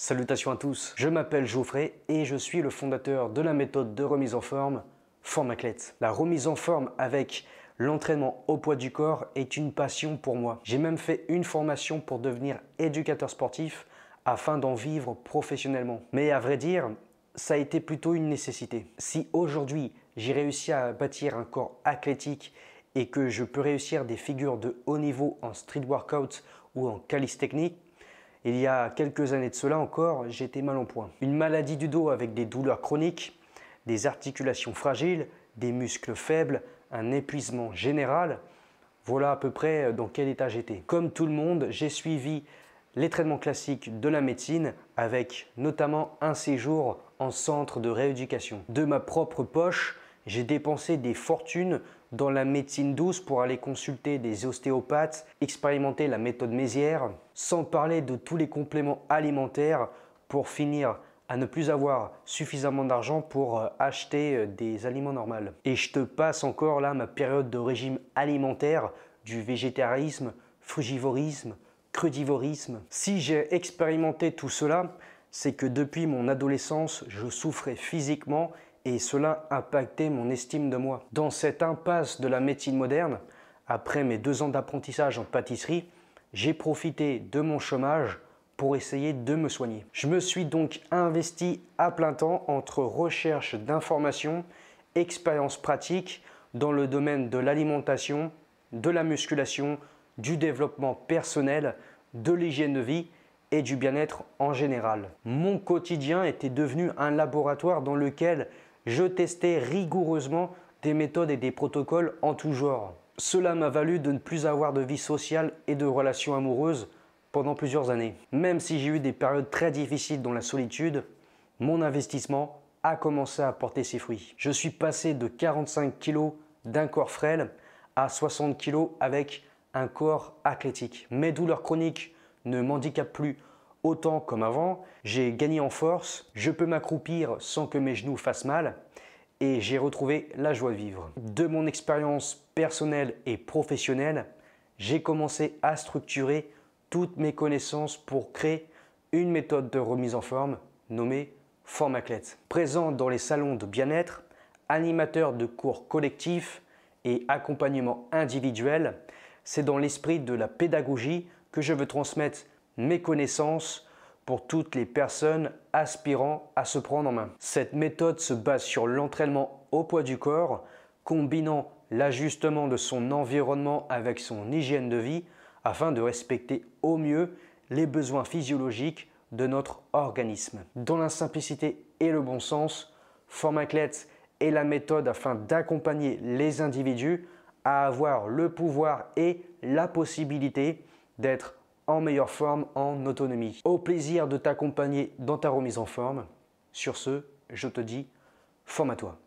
Salutations à tous, je m'appelle Geoffrey et je suis le fondateur de la méthode de remise en forme Formaclette. La remise en forme avec l'entraînement au poids du corps est une passion pour moi. J'ai même fait une formation pour devenir éducateur sportif afin d'en vivre professionnellement. Mais à vrai dire, ça a été plutôt une nécessité. Si aujourd'hui j'ai réussi à bâtir un corps athlétique et que je peux réussir des figures de haut niveau en street workout ou en calice technique, il y a quelques années de cela encore, j'étais mal en point. Une maladie du dos avec des douleurs chroniques, des articulations fragiles, des muscles faibles, un épuisement général. Voilà à peu près euh, dans quel état j'étais. Comme tout le monde, j'ai suivi les traitements classiques de la médecine avec notamment un séjour en centre de rééducation. De ma propre poche, j'ai dépensé des fortunes dans la médecine douce pour aller consulter des ostéopathes, expérimenter la méthode Mézière, sans parler de tous les compléments alimentaires pour finir à ne plus avoir suffisamment d'argent pour euh, acheter euh, des aliments normaux. Et je te passe encore là ma période de régime alimentaire, du végétarisme, frugivorisme, crudivorisme. Si j'ai expérimenté tout cela, c'est que depuis mon adolescence, je souffrais physiquement et cela impactait mon estime de moi. Dans cette impasse de la médecine moderne, après mes deux ans d'apprentissage en pâtisserie, j'ai profité de mon chômage pour essayer de me soigner. Je me suis donc investi à plein temps entre recherche d'informations, expérience pratique dans le domaine de l'alimentation, de la musculation, du développement personnel, de l'hygiène de vie et du bien-être en général. Mon quotidien était devenu un laboratoire dans lequel je testais rigoureusement des méthodes et des protocoles en tout genre. Cela m'a valu de ne plus avoir de vie sociale et de relations amoureuses pendant plusieurs années. Même si j'ai eu des périodes très difficiles dans la solitude, mon investissement a commencé à porter ses fruits. Je suis passé de 45 kg d'un corps frêle à 60 kg avec un corps athlétique. Mes douleurs chroniques ne m'handicapent plus autant comme avant, j'ai gagné en force, je peux m'accroupir sans que mes genoux fassent mal et j'ai retrouvé la joie de vivre. De mon expérience personnelle et professionnelle, j'ai commencé à structurer toutes mes connaissances pour créer une méthode de remise en forme nommée Formaclette. Présent dans les salons de bien-être, animateur de cours collectifs et accompagnement individuel, c'est dans l'esprit de la pédagogie que je veux transmettre connaissances pour toutes les personnes aspirant à se prendre en main. Cette méthode se base sur l'entraînement au poids du corps, combinant l'ajustement de son environnement avec son hygiène de vie afin de respecter au mieux les besoins physiologiques de notre organisme. Dans la simplicité et le bon sens, Formaclet est la méthode afin d'accompagner les individus à avoir le pouvoir et la possibilité d'être en meilleure forme, en autonomie. Au plaisir de t'accompagner dans ta remise en forme. Sur ce, je te dis, forme à toi.